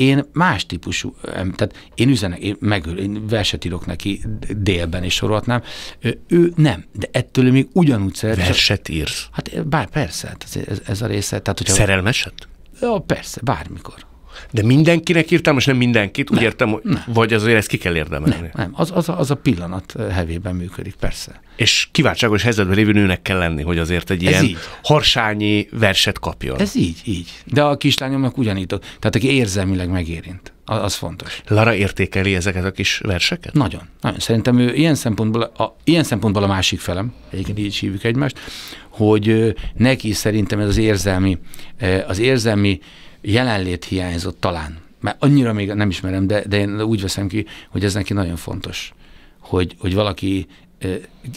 én más típusú, tehát én üzenek, én megöl, én verset írok neki délben, és sorolhatnám. Ő, ő nem, de ettől még ugyanúgy szeret. Verset írsz? Hát bár persze, ez, ez a része. Tehát, hogyha, Szerelmeset? Ja, persze, bármikor. De mindenkinek írtam, és nem mindenkit, úgy nem, értem, hogy, nem. vagy azért ezt ki kell érdemelni. Nem, nem. Az, az, a, az a pillanat hevében működik, persze. És kiváltságos helyzetben lévő nőnek kell lenni, hogy azért egy Ez ilyen így. harsányi verset kapjon. Ez így, így. De a kislányomnak ugyanígy, tehát aki érzelmileg megérint. Az fontos. Lara értékeli ezeket a kis verseket? Nagyon. nagyon. Szerintem ő ilyen szempontból, a, ilyen szempontból a másik felem, egyébként így is hívjuk egymást, hogy neki szerintem ez az érzelmi, az érzelmi jelenlét hiányzott talán. mert annyira még nem ismerem, de, de én úgy veszem ki, hogy ez neki nagyon fontos. Hogy, hogy valaki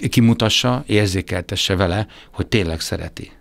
kimutassa, érzékeltesse vele, hogy tényleg szereti.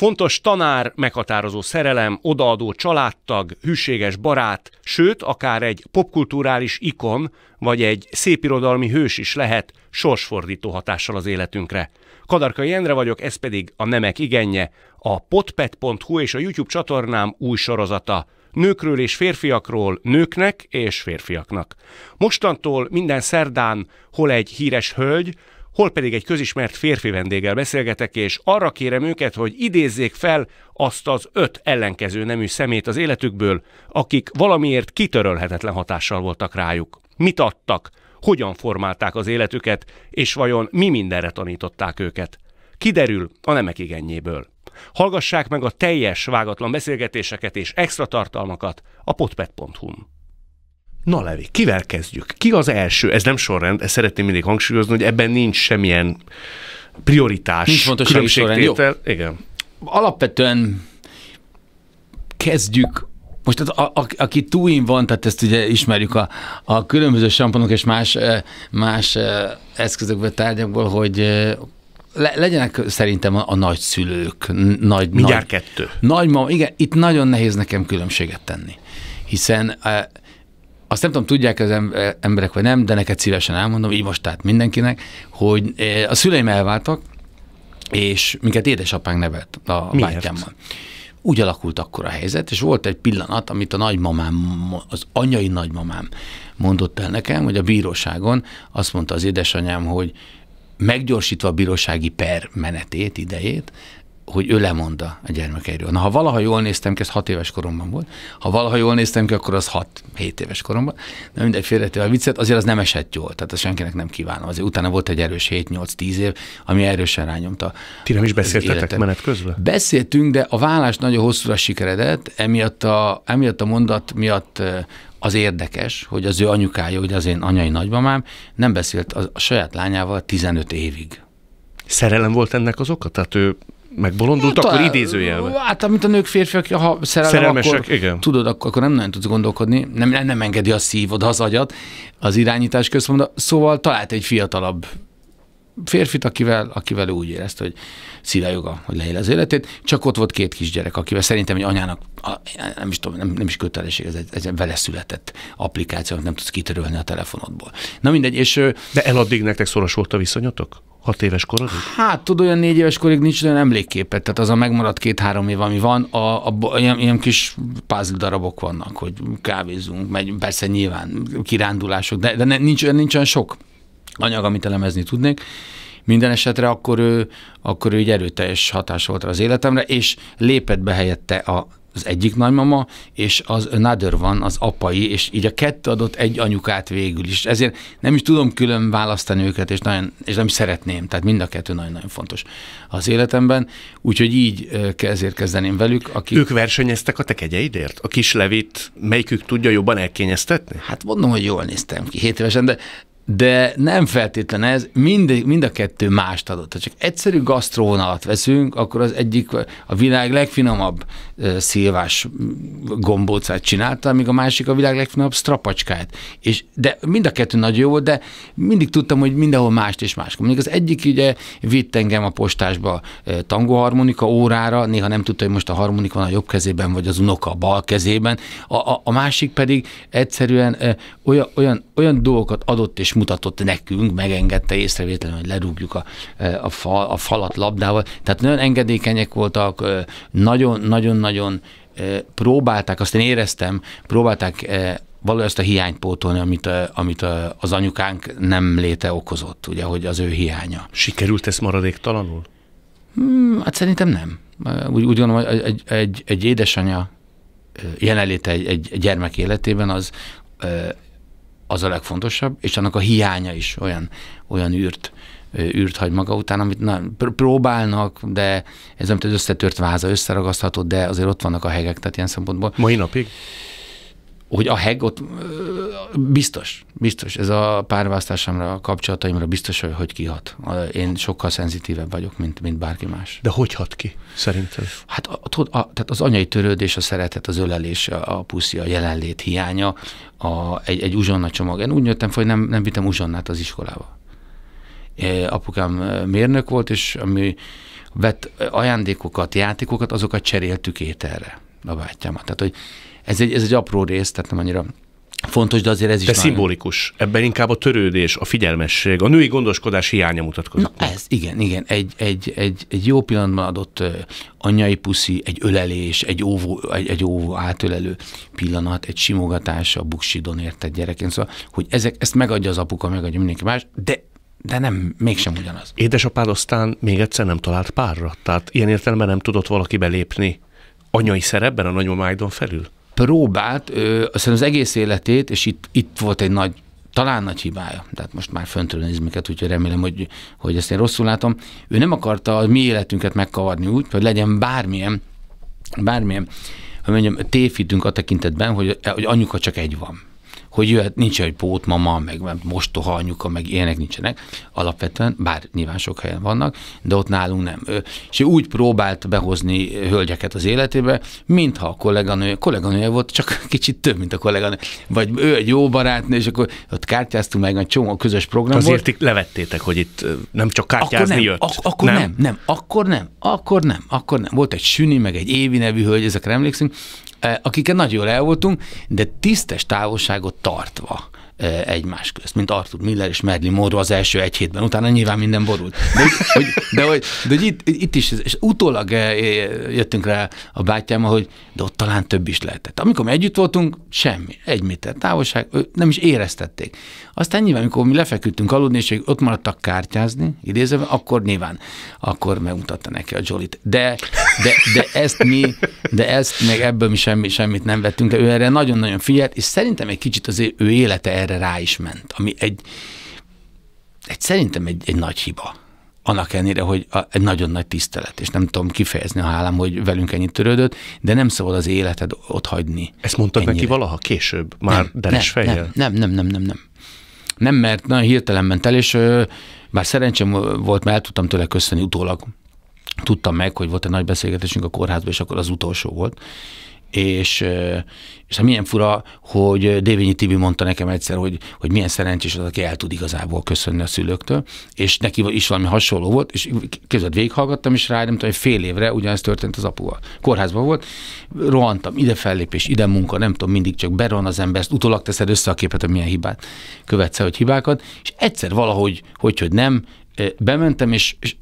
Fontos tanár, meghatározó szerelem, odaadó családtag, hűséges barát, sőt, akár egy popkulturális ikon, vagy egy szépirodalmi hős is lehet sorsfordító hatással az életünkre. Kadarka Jendre vagyok, ez pedig a Nemek Igenje, a potpet.hu és a YouTube csatornám új sorozata – nőkről és férfiakról nőknek és férfiaknak. Mostantól minden szerdán hol egy híres hölgy, hol pedig egy közismert férfi vendéggel beszélgetek, és arra kérem őket, hogy idézzék fel azt az öt ellenkező nemű szemét az életükből, akik valamiért kitörölhetetlen hatással voltak rájuk. Mit adtak, hogyan formálták az életüket, és vajon mi mindenre tanították őket. Kiderül a nemek igenjéből. Hallgassák meg a teljes vágatlan beszélgetéseket és extra tartalmakat a potpet.hu-n. Na Levi, kivel kezdjük? Ki az első? Ez nem sorrend, ezt szeretném mindig hangsúlyozni, hogy ebben nincs semmilyen prioritás. Nincs fontos különbségtétel. Sorrend. Jó. Igen. Alapvetően kezdjük most a, hát a, a, aki túin van, tehát ezt ugye ismerjük a, a különböző samponok és más, eh, más eh, eszközökből, tárgyakból, hogy eh, le, legyenek szerintem a, a nagyszülők. Nagy, Mindjárt nagy, kettő. Nagymama, igen, itt nagyon nehéz nekem különbséget tenni. Hiszen azt nem tudom, tudják az e, emberek vagy nem, de neked szívesen elmondom, így most tehát mindenkinek, hogy e, a szüleim elváltak, és minket édesapánk nevelt a Miért? bátyámmal. Úgy alakult akkor a helyzet, és volt egy pillanat, amit a nagymamám, az anyai nagymamám mondott el nekem, hogy a bíróságon azt mondta az édesanyám, hogy meggyorsítva a bírósági per menetét, idejét, hogy ő lemonda a gyermekeiről. Na, ha valaha jól néztem ki, ez hat éves koromban volt, ha valaha jól néztem ki, akkor az hat, hét éves koromban. Na mindegy, félretéve a viccet, azért az nem esett jól, tehát az senkinek nem kívánom. Azért utána volt egy erős 7-8-10 év, ami erősen rányomta. Ti nem is beszéltetek életet. menet közben? Beszéltünk, de a vállás nagyon hosszúra sikeredett, emiatt a, emiatt a mondat miatt eh, az érdekes, hogy az ő anyukája, ugye az én anyai nagymamám nem beszélt a saját lányával 15 évig. Szerelem volt ennek az oka? Tehát ő Megbolondult, hát, akkor idézőjelben. Hát, amit a nők férfiak, ha szerelem, szerelmesek, akkor, igen. tudod, akkor, akkor nem nagyon tudsz gondolkodni, nem, nem engedi a szívod, az agyat, az irányítás központ. Szóval talált egy fiatalabb férfit, akivel, akivel úgy érezte, hogy szíve joga, hogy leél az életét, csak ott volt két kisgyerek, akivel szerintem egy anyának, a, nem is tudom, nem, nem is kötelesség, ez egy, ez egy vele született applikáció, amit nem tudsz kitörölni a telefonodból. Na mindegy, és... De eladdig nektek szoros volt a viszonyotok? Hat éves korig? Hát tudod, olyan négy éves korig nincs olyan emlékképet, tehát az a megmaradt két-három év, ami van, a, a, ilyen, ilyen kis puzzle darabok vannak, hogy kávézunk, megy, persze nyilván kirándulások, de, de nincs, nincs, nincs olyan sok anyag, amit elemezni tudnék. Minden esetre akkor ő, akkor ő egy erőteljes hatás volt az életemre, és lépett be helyette a az egyik nagymama, és az another van, az apai, és így a kettő adott egy anyukát végül is. Ezért nem is tudom külön választani őket, és, nagyon, és nem is szeretném. Tehát mind a kettő nagyon-nagyon fontos az életemben. Úgyhogy így ezért kezdeném velük. Akik... Ők versenyeztek a te kegyeidért? A kis levét melyikük tudja jobban elkényeztetni? Hát mondom, hogy jól néztem ki hét évesen, de de nem feltétlen ez, mind, mind a kettő mást adott. Ha csak egyszerű gasztrónalat veszünk, akkor az egyik a világ legfinomabb szilvás gombócát csinálta, amíg a másik a világ legfinomabb strapacskáját. És, de mind a kettő nagyon jó volt, de mindig tudtam, hogy mindenhol mást és más, Mondjuk az egyik ugye vitt engem a postásba tangoharmonika órára, néha nem tudta, hogy most a harmonika van a jobb kezében, vagy az unoka a bal kezében. A, a, a másik pedig egyszerűen olyan, olyan, olyan dolgokat adott és mutatott nekünk, megengedte észrevétlenül, hogy ledugjuk a, e, a, fal, a falat labdával. Tehát nagyon engedékenyek voltak, e, nagyon-nagyon-nagyon e, próbálták, azt én éreztem, próbálták valahogy ezt a hiányt pótolni, amit, amit az anyukánk nem léte okozott, ugye, hogy az ő hiánya. Sikerült ezt maradéktalanul? Hmm, hát szerintem nem. Úgy, úgy gondolom, hogy egy, egy, egy édesanyja jelenléte egy, egy gyermek életében az az a legfontosabb, és annak a hiánya is olyan, olyan űrt, űrt hagy maga után, amit na, próbálnak, de ez nem az összetört váza, összeragasztható, de azért ott vannak a hegek, tehát ilyen szempontból. Mai napig? Hogy a heg ott biztos. Biztos, ez a párválasztásomra, a kapcsolataimra biztos, hogy, hogy kihat. Én sokkal szenzitívebb vagyok, mint, mint bárki más. De hogy hat ki, szerinted? Hát a, a, a, tehát az anyai törődés, a szeretet, az ölelés, a, a puszi, a jelenlét hiánya, a, egy, egy uzsonna csomag. Én úgy jöttem hogy nem, nem vittem uzsonnát az iskolába. É, e, apukám e, mérnök volt, és ami vett e, ajándékokat, játékokat, azokat cseréltük ételre a bátyámat. Tehát, hogy ez egy, ez egy apró rész, tehát nem annyira Fontos, de azért ez is. De szimbolikus. Nagyon... Ebben inkább a törődés, a figyelmesség, a női gondoskodás hiánya mutatkozik. Na ez, igen, igen. Egy, egy, egy, egy jó pillanatban adott anyai puszi, egy ölelés, egy óvó, egy, egy óvó átölelő pillanat, egy simogatás a buksidon értett gyerekén. Szóval, hogy ezek, ezt megadja az apuka, megadja mindenki más, de de nem, mégsem ugyanaz. Édesapád aztán még egyszer nem talált párra, tehát ilyen értelemben nem tudott valaki belépni anyai szerepben a nagymamáidon felül? próbált, ö, aztán az egész életét, és itt, itt volt egy nagy talán nagy hibája, tehát most már föntről néz minket, úgyhogy remélem, hogy, hogy ezt én rosszul látom. Ő nem akarta a mi életünket megkavarni úgy, hogy legyen bármilyen, bármilyen, hogy mondjam, tévhitünk a tekintetben, hogy, hogy anyuka csak egy van hogy jöhet, nincs egy pótmama, meg mostoha anyuka, meg ilyenek nincsenek. Alapvetően, bár nyilván sok helyen vannak, de ott nálunk nem. És ő úgy próbált behozni hölgyeket az életébe, mintha a kolléganője, kolléganője volt, csak kicsit több, mint a kolléganő. Vagy ő egy jó barátnő, és akkor ott kártyáztunk meg, egy csomó közös program Azért volt. levettétek, hogy itt nem csak kártyázni akkor nem, jött. Ak- akkor nem? nem, nem, akkor nem, akkor nem, akkor nem. Volt egy Süni, meg egy Évi nevű hölgy, ezekre emlékszünk, Eh, akikkel nagyon jól el voltunk, de tisztes távolságot tartva egymás közt, mint Arthur Miller és Merlin Moro az első egy hétben, utána nyilván minden borult. De, hogy, de, hogy, de hogy itt, itt is, és utólag jöttünk rá a bátyám, hogy de ott talán több is lehetett. Amikor mi együtt voltunk, semmi, egy méter távolság, nem is éreztették. Aztán nyilván, amikor mi lefeküdtünk aludni, és ott maradtak kártyázni, idézve, akkor nyilván, akkor megmutatta neki a Jolit. De, de, de ezt mi, de ezt meg ebből mi semmi, semmit nem vettünk le. Ő erre nagyon-nagyon figyelt, és szerintem egy kicsit az ő élete erre erre rá is ment, ami egy, egy szerintem egy, egy nagy hiba. Annak ellenére, hogy a, egy nagyon nagy tisztelet, és nem tudom kifejezni a hálám, hogy velünk ennyit törődött, de nem szabad az életed ott hagyni. Ezt mondtad ennyire. neki valaha később, már nem, deres nem, fejjel? Nem, nem, nem, nem, nem. Nem, mert nagyon hirtelen ment el, és bár szerencsém volt, mert el tudtam tőle köszönni utólag. Tudtam meg, hogy volt egy nagy beszélgetésünk a kórházban, és akkor az utolsó volt és, és hát milyen fura, hogy Dévényi Tibi mondta nekem egyszer, hogy, hogy milyen szerencsés az, aki el tud igazából köszönni a szülőktől, és neki is valami hasonló volt, és között végighallgattam, és rá nem tudom, hogy fél évre ugyanezt történt az apuval. Kórházban volt, rohantam, ide fellépés, ide munka, nem tudom, mindig csak beron az ember, ezt utólag teszed össze a képet, hogy milyen hibát követsz hogy hibákat, és egyszer valahogy, hogy, hogy nem, bementem, és, és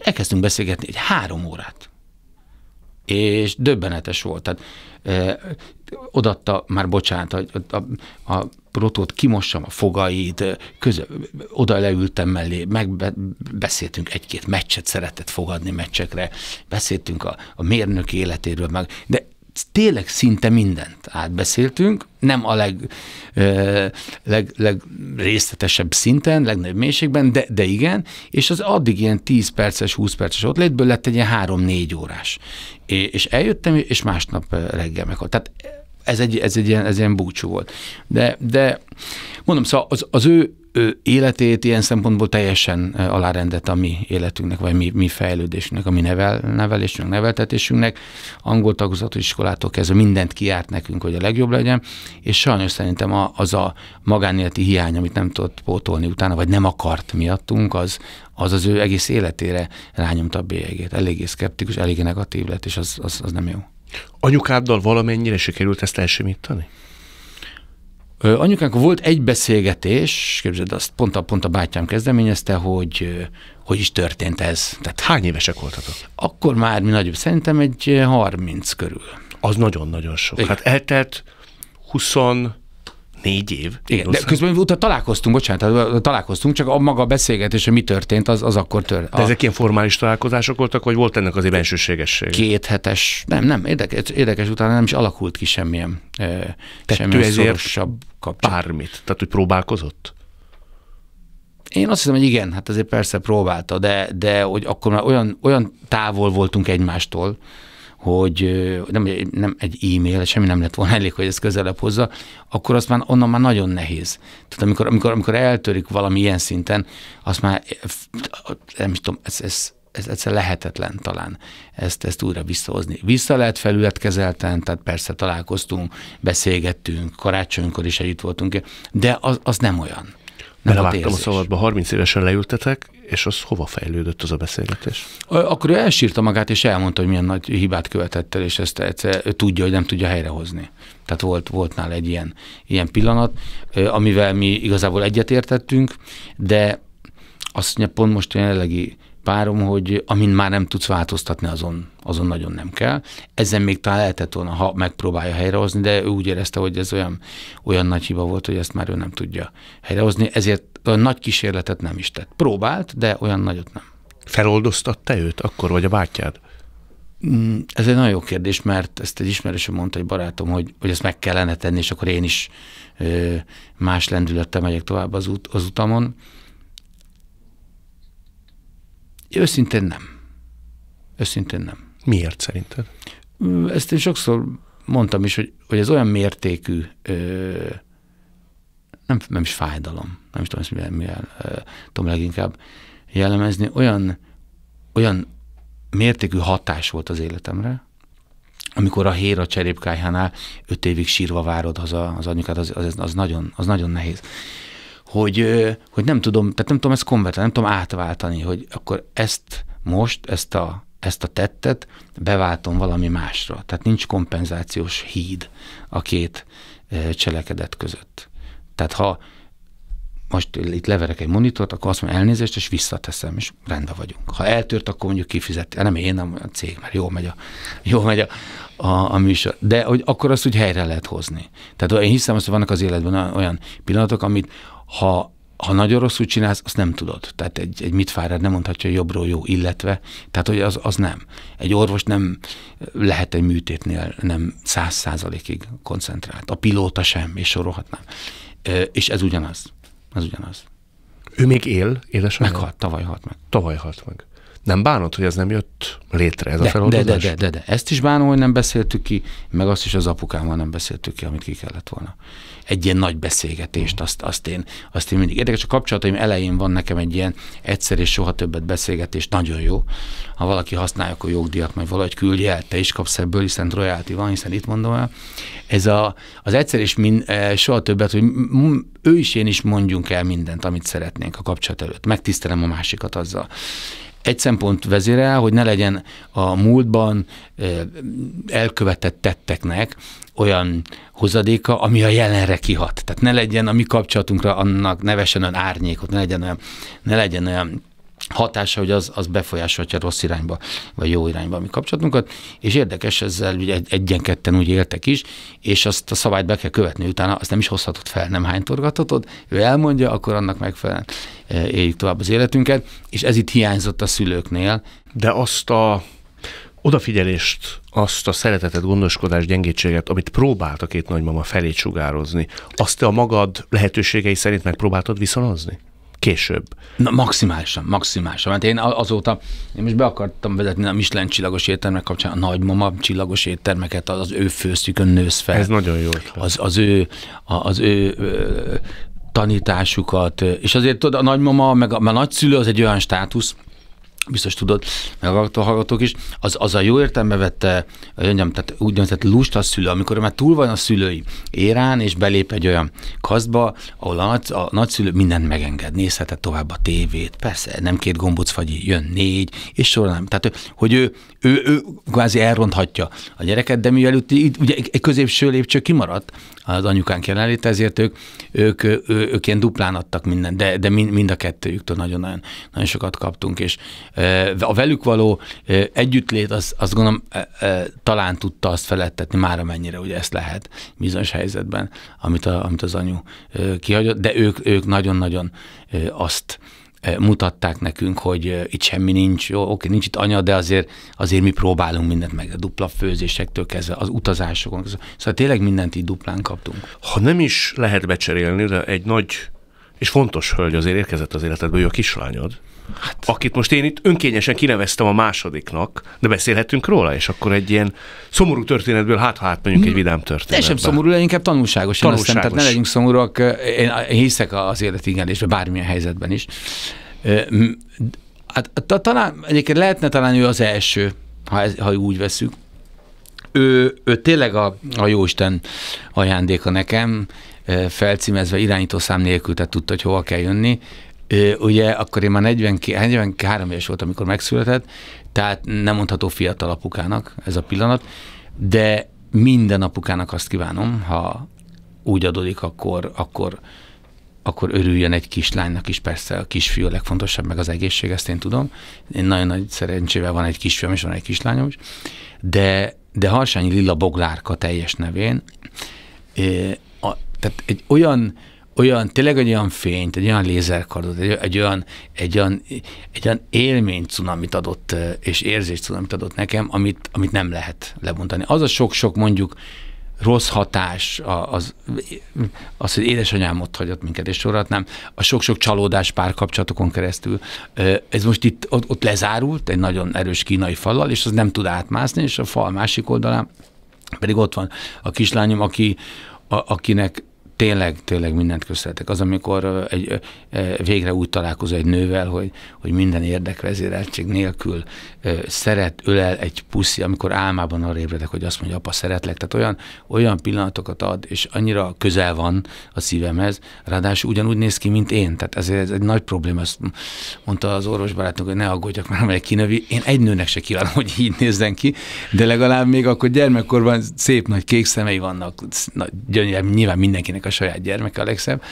elkezdtünk beszélgetni egy három órát és döbbenetes volt. Tehát e, odatta, már bocsánat, a, a, a protót kimossam a fogait, közö, oda leültem mellé, megbeszéltünk egy-két meccset, szeretett fogadni meccsekre, beszéltünk a, a mérnök életéről, meg, de tényleg szinte mindent átbeszéltünk, nem a leg, ö, leg, részletesebb szinten, legnagyobb mélységben, de, de igen, és az addig ilyen 10 perces, 20 perces ott létből lett egy ilyen 3-4 órás. És eljöttem, és másnap reggel meghalt. Tehát ez egy, ez egy ilyen, ez ilyen búcsú volt. De, de mondom, szóval az, az ő, ő életét ilyen szempontból teljesen alárendelt a mi életünknek, vagy mi, mi fejlődésünknek, a mi nevel, nevelésünknek neveltetésünknek. Angol tagozatú iskolától kezdve mindent kiárt nekünk, hogy a legjobb legyen, és sajnos szerintem a, az a magánéleti hiány, amit nem tudott pótolni utána, vagy nem akart miattunk, az, az az ő egész életére rányomta a bélyegét. Eléggé szkeptikus, eléggé negatív lett, és az, az, az nem jó. Anyukáddal valamennyire sikerült ezt elsimítani? Anyukánk volt egy beszélgetés, képzeld, azt pont a, pont a bátyám kezdeményezte, hogy hogy is történt ez. Tehát Hány évesek voltatok? Akkor már mi nagyobb, szerintem egy 30 körül. Az nagyon-nagyon sok. Igen. Hát eltelt 20 Négy év. Igen, de közben utána találkoztunk, bocsánat, találkoztunk, csak a maga a beszélgetés, hogy mi történt, az, az akkor tör. De ezek ilyen formális találkozások voltak, vagy volt ennek az bensőségesség? Két hetes, nem, nem, érdekes, érdekes utána nem is alakult ki semmilyen, Te semmilyen szorosabb kapcsolat. Bármit, tehát hogy próbálkozott? Én azt hiszem, hogy igen, hát azért persze próbálta, de, de hogy akkor már olyan, olyan távol voltunk egymástól, hogy nem, nem egy e-mail, semmi nem lett volna elég, hogy ez közelebb hozza, akkor azt már onnan már nagyon nehéz. Tehát amikor, amikor, amikor eltörik valami ilyen szinten, azt már nem is tudom, ez, ez ez egyszer lehetetlen talán ezt, ezt újra visszahozni. Vissza lehet felületkezelten, tehát persze találkoztunk, beszélgettünk, karácsonykor is együtt voltunk, de az, az nem olyan belevágtam a szabadba, 30 évesen leültetek, és az hova fejlődött az a beszélgetés? Akkor ő elsírta magát, és elmondta, hogy milyen nagy hibát követett el, és ezt egyszer ő tudja, hogy nem tudja helyrehozni. Tehát volt, volt nála egy ilyen, ilyen pillanat, amivel mi igazából egyetértettünk, de azt mondja, pont most elegi párom, hogy amin már nem tudsz változtatni, azon, azon nagyon nem kell. Ezen még talán lehetett volna, ha megpróbálja helyrehozni, de ő úgy érezte, hogy ez olyan, olyan nagy hiba volt, hogy ezt már ő nem tudja helyrehozni, ezért a nagy kísérletet nem is tett. Próbált, de olyan nagyot nem. Feloldoztatta őt akkor, vagy a bátyád? Mm, ez egy nagyon jó kérdés, mert ezt egy ismerősöm mondta, egy barátom, hogy, hogy ezt meg kellene tenni, és akkor én is más lendülettel megyek tovább az, út, az utamon. Őszintén nem. Őszintén nem. Miért szerinted? Ezt én sokszor mondtam is, hogy, hogy ez olyan mértékű, ö, nem, nem is fájdalom, nem is tudom, ezt milyen, milyen ö, tudom leginkább jellemezni, olyan, olyan mértékű hatás volt az életemre, amikor a a cserépkájhánál öt évig sírva várod haza az anyukát, az, az, az, nagyon, az nagyon nehéz hogy, hogy nem tudom, tehát nem tudom ezt konvertálni, nem tudom átváltani, hogy akkor ezt most, ezt a, ezt a tettet beváltom valami másra. Tehát nincs kompenzációs híd a két cselekedet között. Tehát ha most itt leverek egy monitort, akkor azt mondom, elnézést, és visszateszem, és rendben vagyunk. Ha eltört, akkor mondjuk kifizet. Nem én, nem a cég, mert jól megy a, jól megy a, a, a műsor. De hogy akkor azt úgy helyre lehet hozni. Tehát én hiszem azt, hogy vannak az életben olyan pillanatok, amit ha ha nagyon rosszul csinálsz, azt nem tudod. Tehát egy, egy mit fárad nem mondhatja jobbról jó, illetve, tehát hogy az, az nem. Egy orvos nem lehet egy műtétnél nem száz százalékig koncentrált. A pilóta sem, és sorolhatnám. és ez ugyanaz. Ez ugyanaz. Ő még él, édesanyja? Meghalt, tavaly halt meg. Tavaly halt meg. Nem bánod, hogy ez nem jött létre ez de, a feloldozás? De, de, de, de, de. Ezt is bánom, hogy nem beszéltük ki, meg azt is az apukámmal nem beszéltük ki, amit ki kellett volna. Egy ilyen nagy beszélgetést, hm. azt, azt, én, azt én mindig. Érdekes, a kapcsolataim elején van nekem egy ilyen egyszer és soha többet beszélgetés, nagyon jó. Ha valaki használja, akkor jogdíjat majd valahogy küldje el, te is kapsz ebből, hiszen royalty van, hiszen itt mondom el. Ez a, az egyszer és min, eh, soha többet, hogy ő is én is mondjunk el mindent, amit szeretnénk a kapcsolat előtt. Megtisztelem a másikat azzal egy szempont vezérel, hogy ne legyen a múltban elkövetett tetteknek olyan hozadéka, ami a jelenre kihat. Tehát ne legyen a mi kapcsolatunkra annak nevesen olyan árnyékot, ne legyen olyan, ne legyen olyan hatása, hogy az, az befolyásolhatja rossz irányba, vagy jó irányba a mi kapcsolatunkat, és érdekes, ezzel ugye egy, egyenketten úgy éltek is, és azt a szabályt be kell követni, utána azt nem is hozhatod fel, nem hány torgatotod, ő elmondja, akkor annak megfelelően e, éljük tovább az életünket, és ez itt hiányzott a szülőknél. De azt a odafigyelést, azt a szeretetet, gondoskodást, gyengétséget, amit próbált a két nagymama felé sugározni, azt te a magad lehetőségei szerint megpróbáltad viszonozni? később. Na, maximálisan, maximálisan. Mert hát én azóta, én most be akartam vezetni a Michelin csillagos éttermek kapcsán, a nagymama csillagos éttermeket, az, az ő főszükön nősz fel. Ez nagyon jó. Az, az ő, az ő tanításukat, és azért tudod, a nagymama, meg a, a nagyszülő az egy olyan státusz, biztos tudod, meg a hallgatók is, az, az a jó értelme vette, mondjam, tehát úgynevezett lusta szülő, amikor már túl van a szülői érán, és belép egy olyan kaszba, ahol a, nagy, a nagyszülő mindent megenged, nézheted tovább a tévét, persze, nem két vagy jön négy, és során, tehát hogy ő, ő, ő, ő kvázi elronthatja a gyereket, de mivel itt, itt ugye egy középső lépcső kimaradt az anyukánk jelenlét, ezért ők, ők, ők, ők ilyen duplán adtak mindent, de, de mind, mind a kettőjüktől nagyon-nagyon nagyon sokat kaptunk, és a velük való együttlét, az, azt gondolom, talán tudta azt felettetni már amennyire ugye ezt lehet bizonyos helyzetben, amit, a, amit az anyu kihagyott, de ők, ők nagyon-nagyon azt mutatták nekünk, hogy itt semmi nincs, jó, oké, nincs itt anya, de azért, azért mi próbálunk mindent meg, a dupla főzésektől kezdve, az utazásokon, szóval tényleg mindent így duplán kaptunk. Ha nem is lehet becserélni, de egy nagy és fontos hölgy azért érkezett az életedből, ő a kislányod, Hát. Akit most én itt önkényesen kineveztem a másodiknak, de beszélhetünk róla, és akkor egy ilyen szomorú történetből hát hát mondjuk egy mm. vidám történetbe. sem szomorú, de inkább tanulságos. tanulságos. Aztán, tehát ne legyünk szomorúak, én hiszek az életigenlésbe bármilyen helyzetben is. Hát talán, egyébként lehetne talán ő az első, ha, ez, ha úgy veszük. Ő, ő tényleg a, a Jóisten ajándéka nekem, felcímezve irányító szám nélkül, tehát tudta, hogy hova kell jönni, ugye akkor én már 42, 43 éves volt, amikor megszületett, tehát nem mondható fiatal apukának ez a pillanat, de minden apukának azt kívánom, ha úgy adódik, akkor, akkor, akkor örüljön egy kislánynak is, persze a kisfiú a legfontosabb, meg az egészség, ezt én tudom. Én nagyon nagy szerencsével van egy kisfiam és van egy kislányom is, de, de Harsányi Lilla Boglárka teljes nevén, a, tehát egy olyan olyan, tényleg egy olyan fényt, egy olyan lézerkardot, egy, egy, olyan, egy, olyan, egy olyan élmény cunamit adott, eh, és érzés cunamit adott nekem, amit, amit nem lehet lebontani. Az a sok-sok mondjuk rossz hatás, az, az hogy édesanyám ott hagyott minket, és sorat nem. a sok-sok csalódás párkapcsolatokon keresztül, eh, ez most itt ott, ott lezárult egy nagyon erős kínai fallal, és az nem tud átmászni, és a fal másik oldalán pedig ott van a kislányom, aki, a, akinek tényleg, tényleg mindent köszönhetek. Az, amikor egy, végre úgy találkozol egy nővel, hogy, hogy minden érdekvezéreltség nélkül szeret, ölel egy puszi, amikor álmában arra ébredek, hogy azt mondja, apa, szeretlek. Tehát olyan, olyan pillanatokat ad, és annyira közel van a szívemhez, ráadásul ugyanúgy néz ki, mint én. Tehát ez, ez egy nagy probléma. Ezt mondta az orvos barátunk, hogy ne aggódjak, mert amelyek kinövi. Én egy nőnek se kívánom, hogy így nézzen ki, de legalább még akkor gyermekkorban szép nagy kék szemei vannak, nagy, gyönyör, nyilván mindenkinek a saját gyermeke a legszebb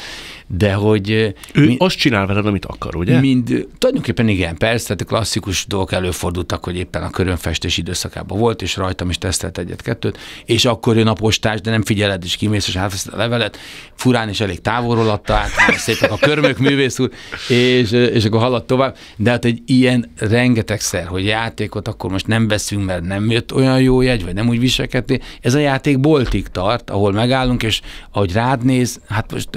de hogy... Ő mi, azt csinál veled, amit akar, ugye? Mind, tulajdonképpen igen, persze, tehát a klasszikus dolgok előfordultak, hogy éppen a körönfestés időszakában volt, és rajtam is tesztelt egyet-kettőt, és akkor jön a postás, de nem figyeled, és kimész, és átveszed a levelet, furán és elég távolról adta át, szépen a körmök művész úr, és, és akkor halad tovább. De hát egy ilyen rengetegszer, hogy játékot akkor most nem veszünk, mert nem jött olyan jó jegy, vagy nem úgy viselkedni, ez a játék boltig tart, ahol megállunk, és ahogy rád néz, hát most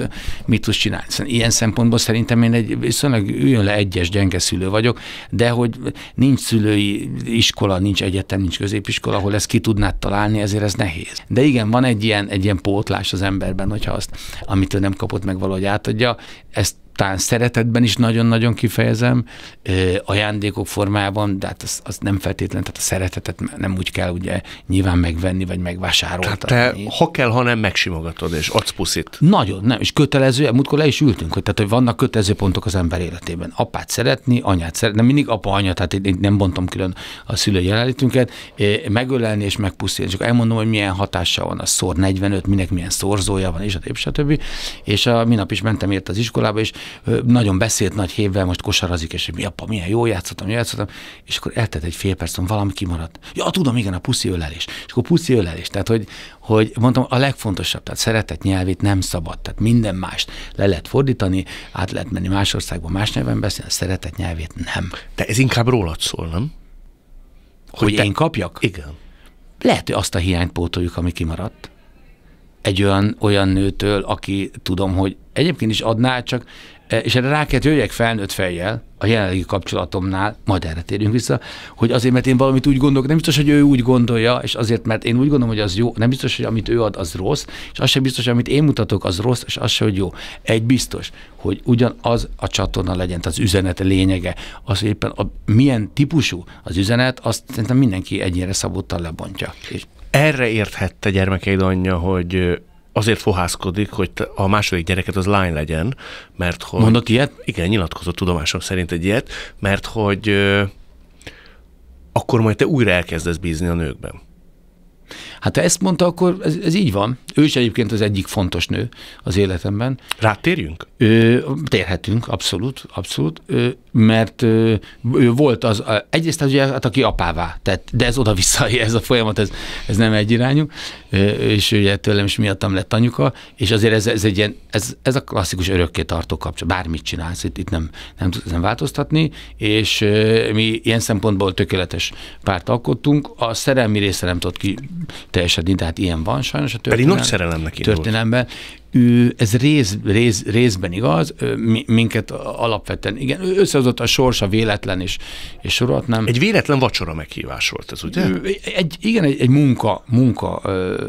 mit tudsz csinált. Szóval ilyen szempontból szerintem én egy viszonylag üljön le egyes gyenge szülő vagyok, de hogy nincs szülői iskola, nincs egyetem, nincs középiskola, ahol ezt ki tudnád találni, ezért ez nehéz. De igen, van egy ilyen, egy ilyen pótlás az emberben, hogyha azt, amit ő nem kapott meg valahogy átadja, ezt talán szeretetben is nagyon-nagyon kifejezem, ajándékok formában, de hát az, az nem feltétlen, tehát a szeretetet nem úgy kell ugye nyilván megvenni, vagy megvásárolni. Tehát te, ha kell, ha nem, megsimogatod, és adsz puszit. Nagyon, nem, és kötelező, múltkor le is ültünk, hogy, tehát, hogy vannak kötelező pontok az ember életében. Apát szeretni, anyát szeretni, mindig apa, anya, tehát én nem bontom külön a szülő jelenlétünket, megölelni és megpusztítani. Csak elmondom, hogy milyen hatása van a szor 45, minek milyen szorzója van, és a stb. És a minap is mentem ért az iskolába, és nagyon beszélt nagy hévvel, most kosarazik, és mi apa, milyen jó játszottam, jó játszottam, és akkor eltett egy fél perc, valami kimaradt. Ja, tudom, igen, a puszi ölelés. És akkor puszi ölelés. Tehát, hogy, hogy mondtam, a legfontosabb, tehát szeretett nyelvét nem szabad, tehát minden mást le lehet fordítani, át lehet menni más országba, más nyelven beszélni, a szeretett nyelvét nem. De ez inkább rólad szól, nem? Hogy, hogy te... én kapjak? Igen. Lehet, hogy azt a hiányt pótoljuk, ami kimaradt egy olyan, olyan nőtől, aki tudom, hogy egyébként is adná, csak e, és erre rá kellett jöjjek felnőtt fejjel a jelenlegi kapcsolatomnál, majd erre térjünk vissza, hogy azért, mert én valamit úgy gondolok, nem biztos, hogy ő úgy gondolja, és azért, mert én úgy gondolom, hogy az jó, nem biztos, hogy amit ő ad, az rossz, és az sem biztos, hogy amit én mutatok, az rossz, és az sem, hogy jó. Egy biztos, hogy ugyanaz a csatorna legyen, az üzenet lényege, az éppen a, milyen típusú az üzenet, azt szerintem mindenki egyére szabottan lebontja. És erre érthette gyermekeid anyja, hogy azért fohászkodik, hogy a második gyereket az lány legyen, mert hogy... Mondott ilyet? Igen, nyilatkozott tudomásom szerint egy ilyet, mert hogy akkor majd te újra elkezdesz bízni a nőkben. Hát ha ezt mondta, akkor ez, ez így van. Ő is egyébként az egyik fontos nő az életemben. Rátérjünk? Ö, térhetünk, abszolút, abszolút, ö, mert ö, ő volt az, a, egyrészt az hát aki apává, tehát, de ez oda-vissza, ez a folyamat, ez, ez nem egyirányú, irányú. és ugye tőlem is miattam lett anyuka, és azért ez, ez egy ilyen, ez, ez a klasszikus örökké tartó kapcsolat, bármit csinálsz, itt, itt nem, nem tudsz ezen változtatni, és ö, mi ilyen szempontból tökéletes párt alkottunk, a szerelmi része nem tudott ki teljesedni, tehát ilyen van sajnos a történelem, Pedig nagy szerelemnek történelemben ő, ez rész, rész, részben igaz, minket alapvetően, igen, összehozott a sors, a véletlen is, és nem Egy véletlen vacsora meghívás volt ez, ugye? Egy, igen, egy, egy munka, munka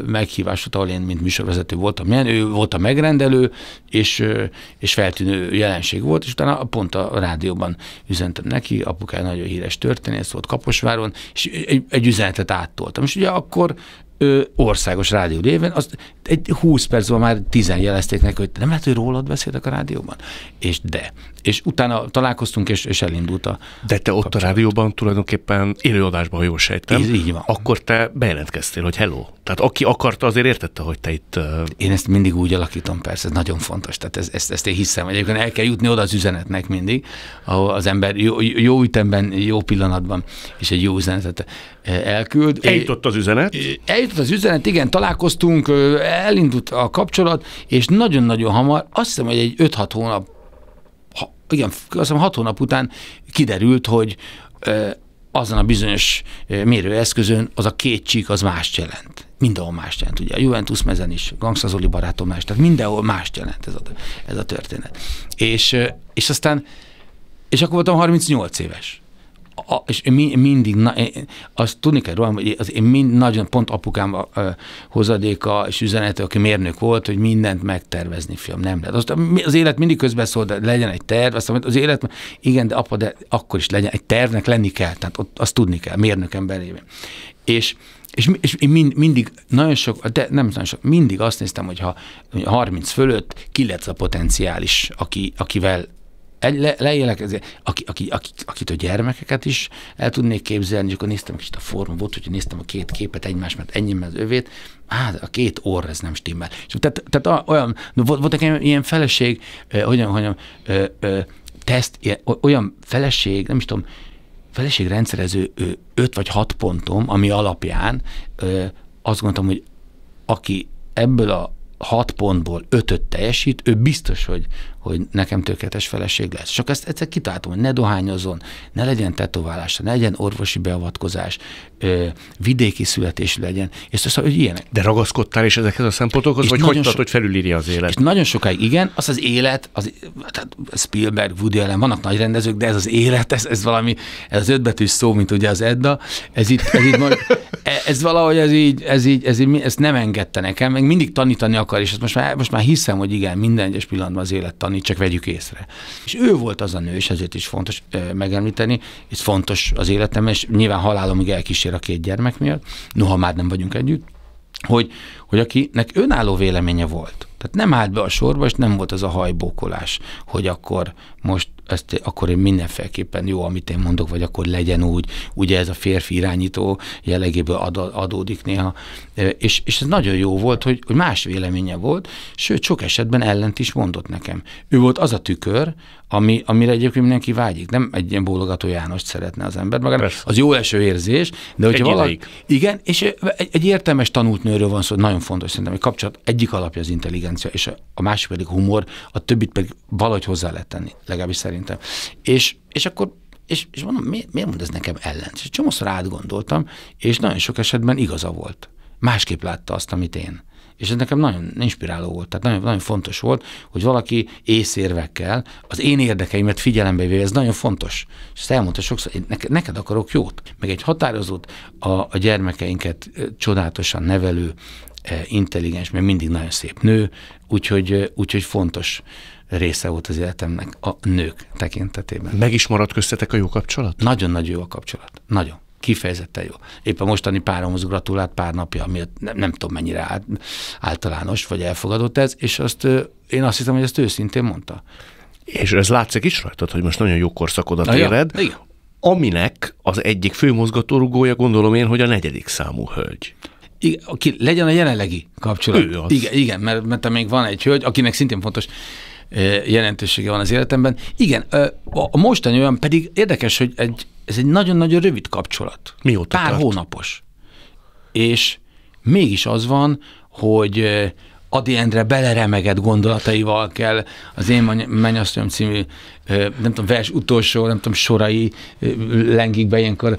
meghívás volt, ahol én, mint műsorvezető voltam, ilyen, ő volt a megrendelő, és, és feltűnő jelenség volt, és utána pont a rádióban üzentem neki, apukája nagyon híres történész volt Kaposváron, és egy, egy üzenetet áttoltam, és ugye akkor országos rádió lévén az egy 20 percben már 10 nehezen jelezték neki, hogy nem lehet, hogy rólad beszéltek a rádióban? És de. És utána találkoztunk, és, és elindult a De te ott a rádióban tulajdonképpen élőadásban, ha jól sejtem. Ez így van. Akkor te bejelentkeztél, hogy hello. Tehát aki akarta, azért értette, hogy te itt... Én ezt mindig úgy alakítom, persze, ez nagyon fontos. Tehát ez, ezt, ezt én hiszem. Egyébként el kell jutni oda az üzenetnek mindig, ahol az ember jó, jó ütemben, jó pillanatban, és egy jó üzenetet elküld. Eljutott az üzenet? Eljutott az üzenet, igen, találkoztunk, elindult a kapcsolat, és nagyon-nagyon hamar, azt hiszem, hogy egy 5-6 hónap, ha, igen, azt hiszem 6 hónap után kiderült, hogy azon a bizonyos mérőeszközön az a két csík az más jelent. Mindenhol más jelent. Ugye a Juventus mezen is, Gangsta Zoli barátom más, tehát mindenhol más jelent ez a, ez a történet. És, és aztán, és akkor voltam 38 éves a, és én mindig, na, én, azt tudni kell rólam, hogy az én mind nagyon pont apukám a, a hozadéka és üzenete, aki mérnök volt, hogy mindent megtervezni, fiam, nem lehet. Azt, az élet mindig közben szól, de legyen egy terv, azt mondja, az élet, igen, de apa, de akkor is legyen, egy tervnek lenni kell, tehát ott, azt tudni kell, mérnök emberében. És és, és én mind, mindig nagyon sok, de nem nagyon sok, mindig azt néztem, hogy ha 30 fölött ki lesz a potenciális, aki, akivel egy, le, lejjelek, ez, aki, aki, aki, akit a gyermekeket is el tudnék képzelni, és akkor néztem kicsit a forma, volt, hogy néztem a két képet egymás, mert ennyi az övét, hát a két orr, ez nem stimmel. És tehát, tehát a, olyan, volt, volt egy ilyen feleség, eh, hogyan, hogyan, eh, eh, teszt, ilyen, olyan feleség, nem is tudom, feleségrendszerező öt vagy hat pontom, ami alapján ö, azt gondoltam, hogy aki ebből a hat pontból ötöt teljesít, ő biztos, hogy hogy nekem tökéletes feleség lesz. Csak ezt egyszer kitáltam, hogy ne dohányozon, ne legyen tetoválása, ne legyen orvosi beavatkozás, ö, vidéki születésű legyen, és szóval, hogy ilyenek. De ragaszkodtál is ezekhez a szempontokhoz, és vagy hogy tudod, hogy felülírja az élet? És nagyon sokáig igen, az az élet, az, tehát Spielberg, Woody Allen, vannak nagy rendezők, de ez az élet, ez, ez valami, ez az ötbetűs szó, mint ugye az Edda, ez itt, ez itt majd, e, ez valahogy ez így, ez így, ez így, ez nem engedte nekem, meg mindig tanítani akar, és ezt most már, most már hiszem, hogy igen, minden egyes pillanatban az élet tanít, valami, csak vegyük észre. És ő volt az a nő, és ezért is fontos megemlíteni, és fontos az életem, és nyilván halálomig elkísér a két gyermek miatt, noha már nem vagyunk együtt, hogy, hogy akinek önálló véleménye volt, tehát nem állt be a sorba, és nem volt az a hajbókolás, hogy akkor most ezt, akkor én mindenféleképpen jó, amit én mondok, vagy akkor legyen úgy. Ugye ez a férfi irányító jellegéből adódik néha, és, és ez nagyon jó volt, hogy, hogy más véleménye volt, sőt, sok esetben ellent is mondott nekem. Ő volt az a tükör, ami, amire egyébként mindenki vágyik. Nem egy ilyen bólogató Jánost szeretne az ember, magának. Persze. Az jó eső érzés, de hogyha valaki... Igen, és egy, egy értelmes tanult nőről van szó, nagyon fontos szerintem, hogy kapcsolat egyik alapja az intelligencia, és a, a másik pedig a humor, a többit pedig valahogy hozzá lehet tenni, legalábbis szerintem. És, és akkor és, és mondom, mi, miért mond ez nekem ellent? És csomószor átgondoltam, és nagyon sok esetben igaza volt másképp látta azt, amit én. És ez nekem nagyon inspiráló volt, tehát nagyon, nagyon fontos volt, hogy valaki észérvekkel az én érdekeimet figyelembe véve, ez nagyon fontos. És ezt elmondta sokszor, én neked, neked akarok jót, meg egy határozott, a, a gyermekeinket csodálatosan nevelő, intelligens, mert mindig nagyon szép nő, úgyhogy, úgyhogy fontos része volt az életemnek a nők tekintetében. Meg is maradt köztetek a jó kapcsolat? Nagyon-nagyon jó a kapcsolat. Nagyon kifejezetten jó. Épp a mostani páromhoz gratulált pár napja, ami nem, nem tudom mennyire általános, vagy elfogadott ez, és azt én azt hiszem, hogy ezt őszintén mondta. És ez látszik is rajtad, hogy most nagyon jó korszakodat Na, éred, ja, igen. aminek az egyik fő mozgatórugója gondolom én, hogy a negyedik számú hölgy. Igen, aki legyen a jelenlegi kapcsolat. Ő az. Igen, igen mert, mert még van egy hölgy, akinek szintén fontos jelentősége van az életemben. Igen, a mostani olyan pedig érdekes, hogy egy ez egy nagyon-nagyon rövid kapcsolat. Mióta Pár tart? hónapos. És mégis az van, hogy Adi Endre beleremegett gondolataival kell az én mennyasszonyom című, nem tudom, vers utolsó, nem tudom, sorai lengik be ilyenkor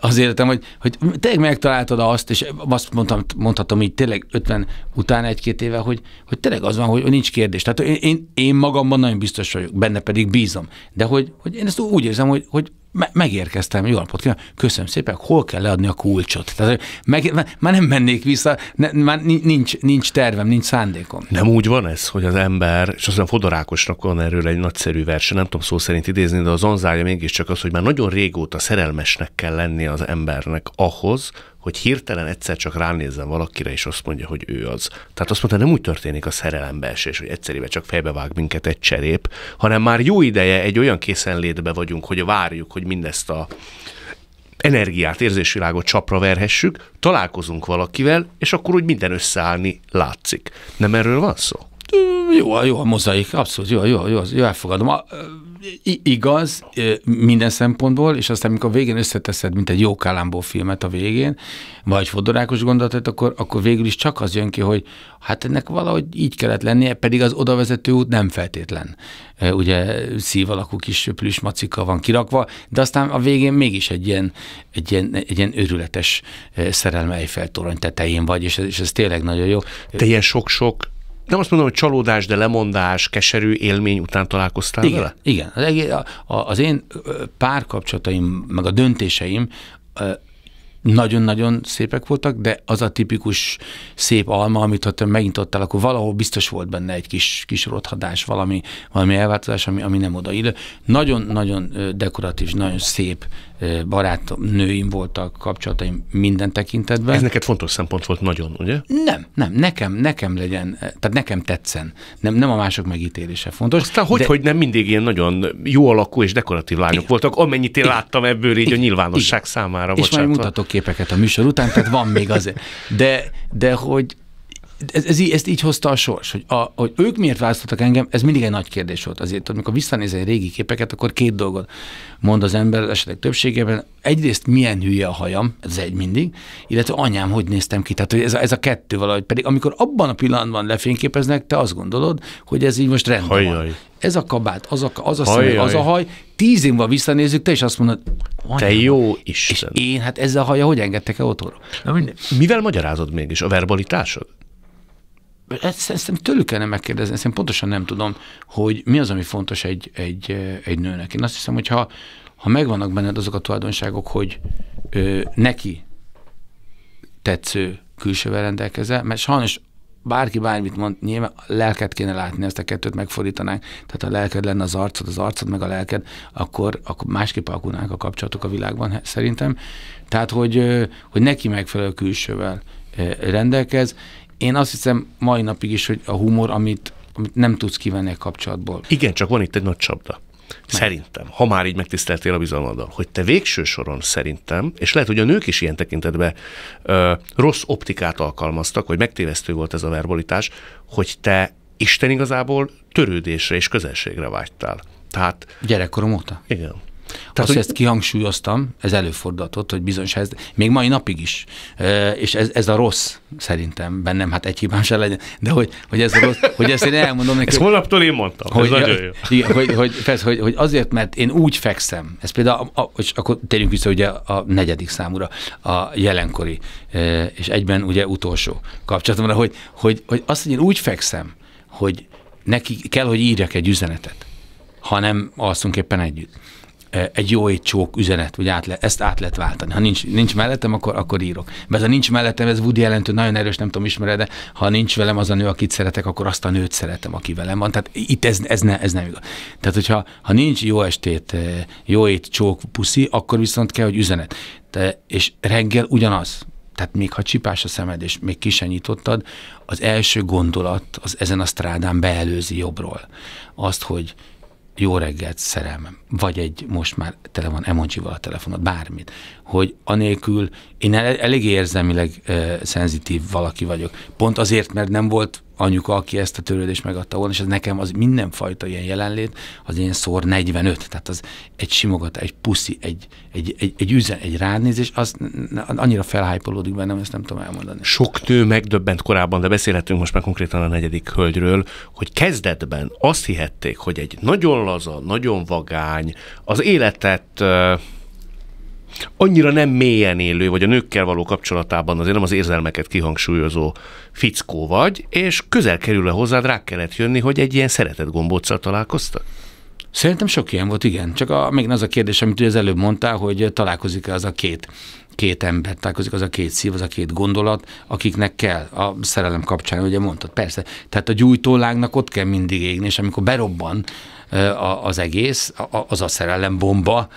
az életem, hogy, hogy tényleg megtaláltad azt, és azt mondtam, mondhatom így tényleg 50 után egy-két éve, hogy, hogy tényleg az van, hogy nincs kérdés. Tehát én, én, én magamban nagyon biztos vagyok, benne pedig bízom. De hogy, hogy én ezt úgy érzem, hogy, hogy me- megérkeztem, jó napot kívánok, köszönöm szépen, hol kell leadni a kulcsot? Tehát meg, már nem mennék vissza, ne, már nincs, nincs tervem, nincs szándékom. Nem úgy van ez, hogy az ember, és azt hiszem Fodorákosnak van erről egy nagyszerű verse, nem tudom szó szerint idézni, de az anzája mégiscsak az, hogy már nagyon régóta szerelmesnek kell lenni az embernek ahhoz, hogy hirtelen egyszer csak ránézzen valakire, és azt mondja, hogy ő az. Tehát azt mondta, nem úgy történik a szerelembeesés, hogy egyszerűen csak fejbevág minket egy cserép, hanem már jó ideje egy olyan készenlétbe vagyunk, hogy várjuk, hogy mindezt a energiát, érzésvilágot csapra verhessük, találkozunk valakivel, és akkor úgy minden összeállni látszik. Nem erről van szó? Jó, jó a mozaik, abszolút, jó, jó, jó, jó elfogadom. A, igaz minden szempontból, és aztán, amikor a végén összeteszed, mint egy jó Kálámbó filmet a végén, vagy fodorákos gondolatot, akkor, akkor végül is csak az jön ki, hogy hát ennek valahogy így kellett lennie, pedig az odavezető út nem feltétlen. Ugye szív alakú kis macika van kirakva, de aztán a végén mégis egy ilyen, egy ilyen, egy ilyen örületes szerelme Eiffel torony tetején vagy, és ez, és ez tényleg nagyon jó. Te ilyen sok-sok nem azt mondom, hogy csalódás, de lemondás, keserű élmény után találkoztál igen, vele? Igen. Az, én párkapcsolataim, meg a döntéseim nagyon-nagyon szépek voltak, de az a tipikus szép alma, amit ha te megintottál, akkor valahol biztos volt benne egy kis, kis rothadás, valami, valami elváltozás, ami, ami nem odaír. Nagyon-nagyon dekoratív, nagyon szép barát nőim voltak, kapcsolataim minden tekintetben. Ez neked fontos szempont volt nagyon, ugye? Nem, nem, nekem, nekem legyen, tehát nekem tetszen. Nem, nem a mások megítélése fontos. Aztán hogy, de... hogy nem mindig ilyen nagyon jó alakú és dekoratív lányok Igen. voltak, amennyit én Igen. láttam ebből így Igen. a nyilvánosság Igen. számára. És bocsánat. majd mutatok képeket a műsor után, tehát van még azért. De, de hogy ez, ez, így, ezt így hozta a sors, hogy, a, hogy ők miért választottak engem, ez mindig egy nagy kérdés volt azért, hogy amikor egy régi képeket, akkor két dolgot mond az ember esetleg többségében. Egyrészt milyen hülye a hajam, ez egy mindig, illetve anyám, hogy néztem ki. Tehát hogy ez, a, ez a kettő valahogy pedig, amikor abban a pillanatban lefényképeznek, te azt gondolod, hogy ez így most rendben Hajjaj. van. Ez a kabát, az a, az a szem, az a haj, tíz év visszanézzük, te is azt mondod, te jó Isten. És én, hát ezzel a haja hogy engedtek e otthonra? Mivel magyarázod mégis? A verbalitásod? ezt szerintem tőlük kellene megkérdezni, én pontosan nem tudom, hogy mi az, ami fontos egy, egy, egy nőnek. Én azt hiszem, hogy ha, ha megvannak benned azok a tulajdonságok, hogy ö, neki tetsző külsővel rendelkezel, mert sajnos bárki bármit mond, nyilván lelket kéne látni, ezt a kettőt megfordítanánk, tehát a lelked lenne az arcod, az arcod meg a lelked, akkor, akkor másképp alkulnánk a kapcsolatok a világban szerintem. Tehát, hogy, hogy neki megfelelő külsővel rendelkez, én azt hiszem mai napig is, hogy a humor, amit, amit nem tudsz kivenni a kapcsolatból. Igen, csak van itt egy nagy csapda. Szerintem, ha már így megtiszteltél a bizalmadal, hogy te végső soron szerintem, és lehet, hogy a nők is ilyen tekintetben ö, rossz optikát alkalmaztak, hogy megtévesztő volt ez a verbalitás, hogy te Isten igazából törődésre és közelségre vágytál. Tehát... Gyerekkorom óta? Igen. Tehát, Azt, hogy ezt kihangsúlyoztam, ez előfordulhatott, hogy bizonyos ez, még mai napig is, e, és ez, ez a rossz szerintem bennem, hát egy hibám se legyen, de hogy, hogy ez a rossz, hogy ezt én elmondom neki. Ezt holnaptól én mondtam, hogy, ez nagyon jó. Hogy, hogy, hogy, persze, hogy, hogy azért, mert én úgy fekszem, ez például, a, a, és akkor térjünk vissza ugye a negyedik számúra, a jelenkori, e, és egyben ugye utolsó kapcsolatomra, hogy, hogy, hogy azt, hogy én úgy fekszem, hogy neki kell, hogy írjak egy üzenetet, hanem alszunk éppen együtt egy jó egy csók üzenet, hogy át le, ezt át lehet váltani. Ha nincs, nincs mellettem, akkor, akkor írok. Mert ha nincs mellettem, ez Woody jelentő, nagyon erős, nem tudom, ismered, de ha nincs velem az a nő, akit szeretek, akkor azt a nőt szeretem, aki velem van. Tehát itt ez, ez, ne, ez nem igaz. Tehát, hogyha ha nincs jó estét, jó ét, csók, puszi, akkor viszont kell, hogy üzenet. Te, és reggel ugyanaz. Tehát még ha csipás a szemed, és még kisenyítottad, az első gondolat az ezen a strádán beelőzi jobbról. Azt, hogy jó reggelt, szerelmem, vagy egy most már tele van emojival a telefonod, bármit, hogy anélkül én el, elég érzelmileg e, szenzitív valaki vagyok. Pont azért, mert nem volt anyuka, aki ezt a törődést megadta volna, és ez nekem az mindenfajta ilyen jelenlét, az ilyen szor 45, tehát az egy simogat, egy puszi, egy, egy, egy, egy üzen, egy ránézés, az annyira felhájpolódik bennem, ezt nem tudom elmondani. Sok tő megdöbbent korábban, de beszélhetünk most már konkrétan a negyedik hölgyről, hogy kezdetben azt hihették, hogy egy nagyon laza, nagyon vagány, az életet annyira nem mélyen élő, vagy a nőkkel való kapcsolatában azért nem az érzelmeket kihangsúlyozó fickó vagy, és közel kerül -e hozzád, rá kellett jönni, hogy egy ilyen szeretett gombóccal találkoztak? Szerintem sok ilyen volt, igen. Csak a, még az a kérdés, amit az előbb mondtál, hogy találkozik-e az a két két ember találkozik, az a két szív, az a két gondolat, akiknek kell a szerelem kapcsán, ugye mondtad, persze. Tehát a gyújtólágnak ott kell mindig égni, és amikor berobban az egész, az a szerelem bomba,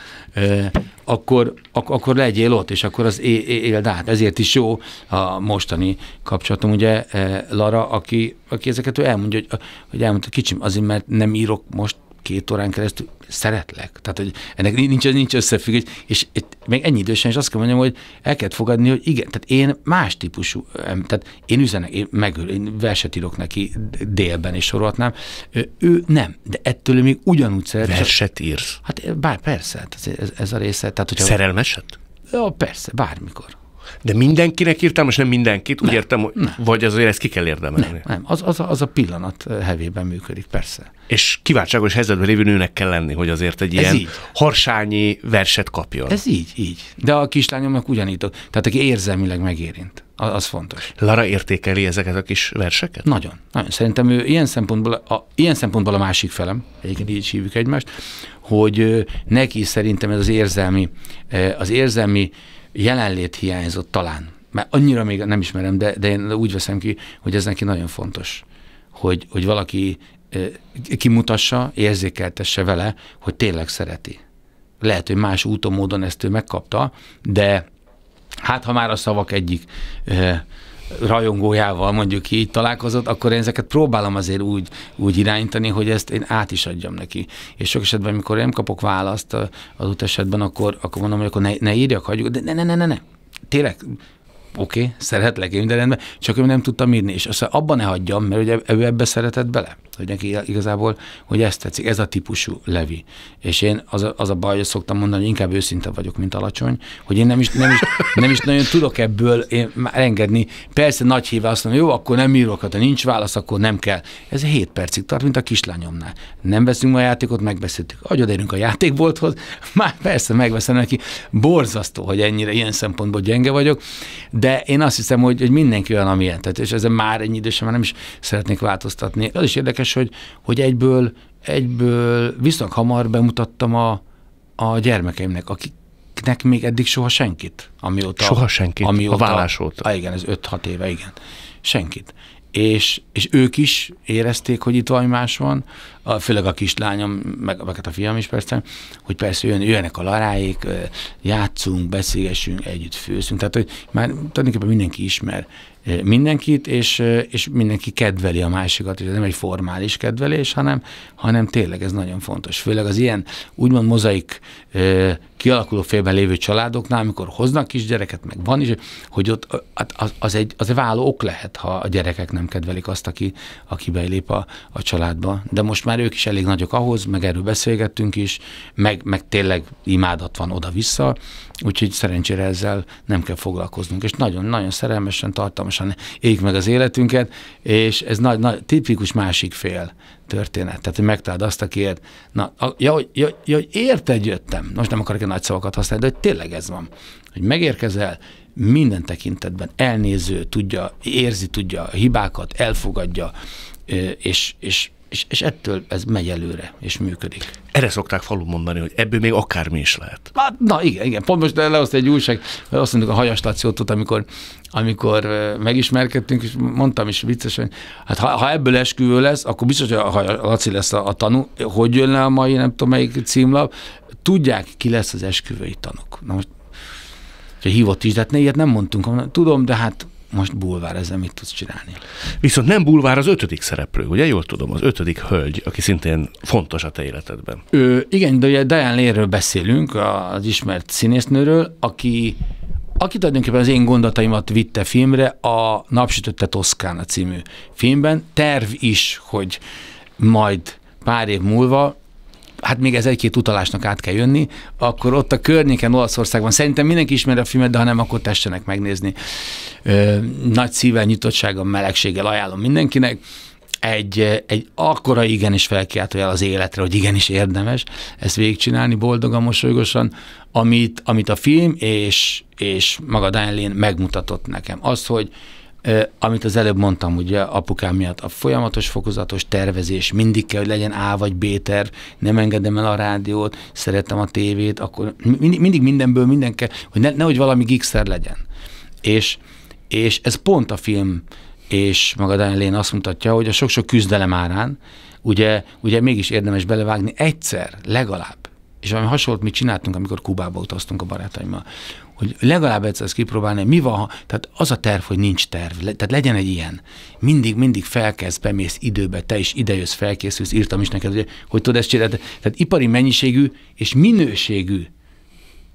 akkor, ak- akkor legyél ott, és akkor az é- éld át. Ezért is jó a mostani kapcsolatom, ugye Lara, aki, aki ezeket elmondja, hogy, hogy elmondta, kicsim, azért mert nem írok most két órán keresztül szeretlek. Tehát, hogy ennek nincs, nincs összefüggés, és itt még ennyi idősen is azt kell mondjam, hogy el kell fogadni, hogy igen, tehát én más típusú, tehát én üzenek, én megül, én verset írok neki délben, és sorolhatnám, ő, ő nem, de ettől még ugyanúgy szeret. Verset írsz? Hát bár persze, ez, ez a része. Tehát, hogyha, Szerelmeset? Ja, persze, bármikor. De mindenkinek írtam, és nem mindenkit, úgy nem, értem, hogy nem. vagy azért ezt ki kell érdemelni. Nem, nem. Az, az, a, az a pillanat eh, hevében működik, persze. És kiváltságos helyzetben lévő nőnek kell lenni, hogy azért egy Ez ilyen így. harsányi verset kapjon. Ez így, így. De a kislányomnak ugyanígy, tehát aki érzelmileg megérint. Az fontos. Lara értékeli ezeket a kis verseket? Nagyon. nagyon. Szerintem ő ilyen szempontból, a, ilyen szempontból a másik felem, egyébként így hívjuk egymást, hogy neki szerintem ez az érzelmi, eh, az érzelmi jelenlét hiányzott talán. Mert annyira még nem ismerem, de, de én úgy veszem ki, hogy ez neki nagyon fontos. Hogy, hogy valaki kimutassa, érzékeltesse vele, hogy tényleg szereti. Lehet, hogy más úton, módon ezt ő megkapta, de hát ha már a szavak egyik rajongójával mondjuk így találkozott, akkor én ezeket próbálom azért úgy, úgy irányítani, hogy ezt én át is adjam neki. És sok esetben, amikor én nem kapok választ az esetben, akkor, akkor mondom, hogy akkor ne, ne írjak, hagyjuk, de ne, ne, ne, ne, ne. Tényleg, oké, okay, szeretlek én, de rendben, csak ő nem tudtam írni, és azt abban ne hagyjam, mert ugye ő ebbe szeretett bele hogy neki igazából, hogy ezt tetszik, ez a típusú Levi. És én az a, az a baj, hogy szoktam mondani, hogy inkább őszinte vagyok, mint alacsony, hogy én nem is, nem is, nem is nagyon tudok ebből én már engedni. Persze nagy híve azt mondom, jó, akkor nem írok, ha nincs válasz, akkor nem kell. Ez 7 percig tart, mint a kislányomnál. Nem veszünk a játékot, megbeszéltük. érünk a játékbolthoz, már persze megveszem neki. Borzasztó, hogy ennyire ilyen szempontból gyenge vagyok, de én azt hiszem, hogy, hogy mindenki olyan, amilyen. Tehát, és ezen már ennyi idősen már nem is szeretnék változtatni. Az is érdekes, érdekes, hogy, hogy egyből, egyből viszonylag hamar bemutattam a, a gyermekeimnek, akiknek még eddig soha senkit. Amióta, soha senkit, amióta, a vállás óta. Ah, igen, ez 5-6 éve, igen. Senkit. És, és ők is érezték, hogy itt valami más van, a, főleg a kislányom, meg, meg a fiam is persze, hogy persze jön, jönnek a laráik, játszunk, beszélgessünk, együtt főzünk, tehát hogy már tulajdonképpen mindenki ismer mindenkit, és, és mindenki kedveli a másikat, és ez nem egy formális kedvelés, hanem, hanem tényleg ez nagyon fontos. Főleg az ilyen úgymond mozaik kialakuló félben lévő családoknál, amikor hoznak gyereket meg van is, hogy ott hát az, az, egy, az egy váló ok lehet, ha a gyerekek nem kedvelik azt, aki, aki belép a, a családba. De most már ők is elég nagyok ahhoz, meg erről beszélgettünk is, meg, meg tényleg imádat van oda-vissza, úgyhogy szerencsére ezzel nem kell foglalkoznunk. És nagyon-nagyon szerelmesen, tartalmasan éljük meg az életünket, és ez nagy, nagy tipikus másik fél történet. Tehát, hogy megtaláld azt, akiért. Na, a, ja, hogy, ja, ja, hogy érted jöttem. Most nem akarok nagy szavakat használni, de hogy tényleg ez van. Hogy megérkezel, minden tekintetben elnéző, tudja, érzi, tudja a hibákat, elfogadja, és, és és, és ettől ez megy előre, és működik. Erre szokták falu mondani, hogy ebből még akármi is lehet. Na, hát, na igen, igen. Pont most lehozta egy újság, azt mondjuk a hajastációt ott, amikor, amikor megismerkedtünk, és mondtam is viccesen, hát ha, ha ebből esküvő lesz, akkor biztos, hogy a hajas Laci lesz a, a tanú. Hogy jönne a mai, nem tudom melyik címlap, tudják, ki lesz az esküvői tanuk. Na most, hívott is, de hát ne, ilyet nem mondtunk. Tudom, de hát most bulvár, ezzel mit tudsz csinálni? Viszont nem bulvár az ötödik szereplő, ugye jól tudom, az ötödik hölgy, aki szintén fontos a te életedben. Ő, igen, de ugye Diane Lérről beszélünk, az ismert színésznőről, aki aki tulajdonképpen az én gondataimat vitte filmre, a Napsütötte Toszkána című filmben. Terv is, hogy majd pár év múlva hát még ez egy-két utalásnak át kell jönni, akkor ott a környéken Olaszországban szerintem mindenki ismeri a filmet, de ha nem, akkor tessenek megnézni. Ö, nagy szívvel, nyitottsággal, melegséggel ajánlom mindenkinek egy, egy akkora igenis el az életre, hogy igenis érdemes ezt végigcsinálni boldogan, mosolygosan, amit, amit a film és, és maga Daniel megmutatott nekem. Az, hogy amit az előbb mondtam, ugye apukám miatt a folyamatos fokozatos tervezés, mindig kell, hogy legyen A vagy B terv, nem engedem el a rádiót, szeretem a tévét, akkor mindig, mindig mindenből minden kell, hogy ne, nehogy valami gigszer legyen. És, és ez pont a film és maga Daniel Lén azt mutatja, hogy a sok-sok küzdelem árán ugye, ugye mégis érdemes belevágni egyszer, legalább. És valami hasonlót mi csináltunk, amikor Kubába utaztunk a barátaimmal, hogy legalább egyszer ezt kipróbálni, mi van, tehát az a terv, hogy nincs terv, le, tehát legyen egy ilyen. Mindig, mindig felkezd, bemész időbe, te is idejössz, felkészülsz, írtam is neked, hogy, hogy tudod ezt csinálni. Tehát ipari mennyiségű és minőségű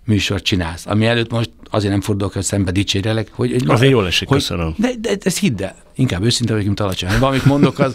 műsort csinálsz, ami előtt most azért nem fordulok hogy szembe, dicsérelek, hogy... hogy azért jól esik, hogy, köszönöm. De, de, de, ezt hidd el, inkább őszinte vagyok, mint alacsony. Valamit mondok, az...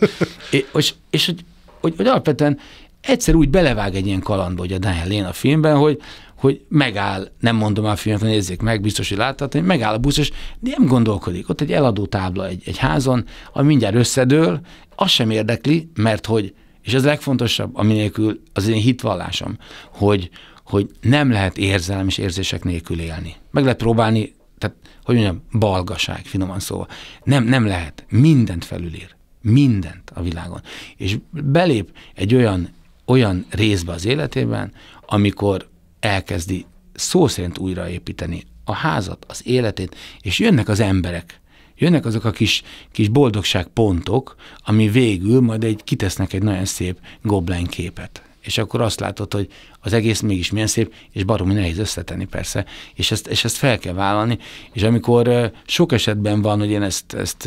És, és hogy, hogy, hogy alapvetően egyszer úgy belevág egy ilyen kalandba, hogy a Daniel Lén a filmben, hogy, hogy megáll, nem mondom a filmet, nézzék meg, biztos, hogy láttad, hogy megáll a busz, és nem gondolkodik. Ott egy eladó tábla egy, egy házon, ami mindjárt összedől, az sem érdekli, mert hogy, és ez a legfontosabb, aminélkül az én hitvallásom, hogy, hogy nem lehet érzelem és érzések nélkül élni. Meg lehet próbálni, tehát, hogy mondjam, balgaság, finoman szóval. Nem, nem lehet. Mindent felülír. Mindent a világon. És belép egy olyan, olyan részbe az életében, amikor elkezdi szó szerint újraépíteni a házat, az életét, és jönnek az emberek. Jönnek azok a kis, kis boldogságpontok, ami végül majd egy, kitesznek egy nagyon szép goblin képet és akkor azt látod, hogy az egész mégis milyen szép, és baromi nehéz összetenni persze, és ezt, és ezt fel kell vállalni, és amikor sok esetben van, hogy én ezt, ezt,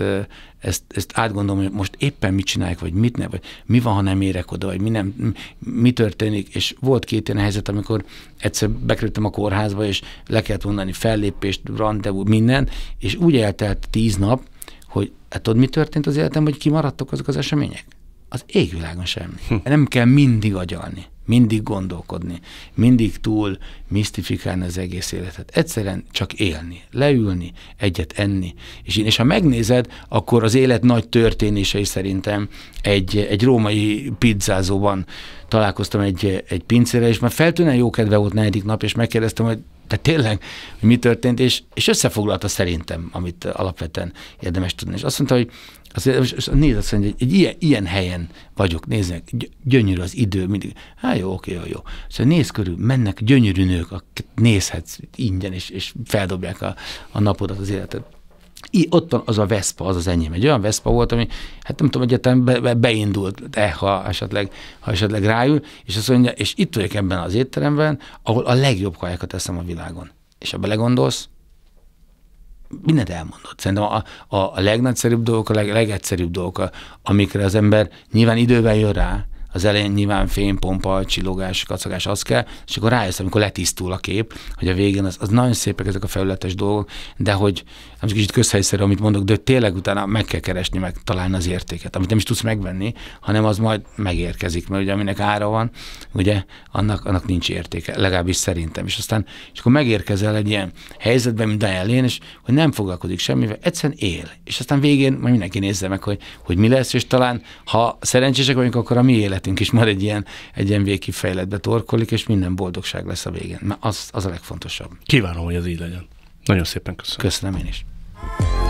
ezt, ezt átgondolom, hogy most éppen mit csinálják, vagy mit ne vagy mi van, ha nem érek oda, vagy mi, nem, mi történik, és volt két ilyen helyzet, amikor egyszer bekerültem a kórházba, és le kellett mondani fellépést, rendezvú, minden és úgy eltelt tíz nap, hogy hát tudod, mi történt az életem, hogy kimaradtak azok az események? Az égvilágon semmi. Nem kell mindig agyalni, mindig gondolkodni, mindig túl misztifikálni az egész életet. Egyszerűen csak élni, leülni, egyet enni. És, és ha megnézed, akkor az élet nagy történései szerintem egy, egy római pizzázóban találkoztam egy, egy pincére, és már feltűnően jó kedve volt negyedik nap, és megkérdeztem, hogy tehát tényleg, hogy mi történt, és, és összefoglalta szerintem, amit alapvetően érdemes tudni. És azt mondta, hogy azt, és nézd, azt mondja, hogy egy ilyen, ilyen helyen vagyok, néznek, gyönyörű az idő, mindig. hát jó, oké, jó, jó. Szóval néz körül, mennek gyönyörű nők, akiket nézhetsz ingyen, és, és feldobják a, a napodat, az életet. I, ott van az a Vespa, az az enyém. Egy olyan Vespa volt, ami, hát nem tudom, egyetem be, be, beindult, de ha esetleg, ha esetleg ráül, és azt mondja, és itt vagyok ebben az étteremben, ahol a legjobb kajákat eszem a világon. És ha belegondolsz, mindent elmondott. Szerintem a, a, a legnagyszerűbb dolgok, a leg, legegyszerűbb dolgok, amikre az ember nyilván idővel jön rá, az elején nyilván fény, pompa, csillogás, kacagás, az kell, és akkor rájössz, amikor letisztul a kép, hogy a végén az, az nagyon szépek ezek a felületes dolgok, de hogy nem is kicsit közhelyszerű, amit mondok, de tényleg utána meg kell keresni, meg találni az értéket, amit nem is tudsz megvenni, hanem az majd megérkezik, mert ugye aminek ára van, ugye annak, annak nincs értéke, legalábbis szerintem. És aztán, és akkor megérkezel egy ilyen helyzetben, mint a elén, és hogy nem foglalkozik semmivel, egyszerűen él. És aztán végén majd mindenki nézze meg, hogy, hogy mi lesz, és talán, ha szerencsések vagyunk, akkor a mi életünk is már egy ilyen, egy ilyen végkifejletbe torkolik, és minden boldogság lesz a végén. Mert az, az a legfontosabb. Kívánom, hogy ez így legyen. Nagyon szépen köszönöm. Köszönöm én is.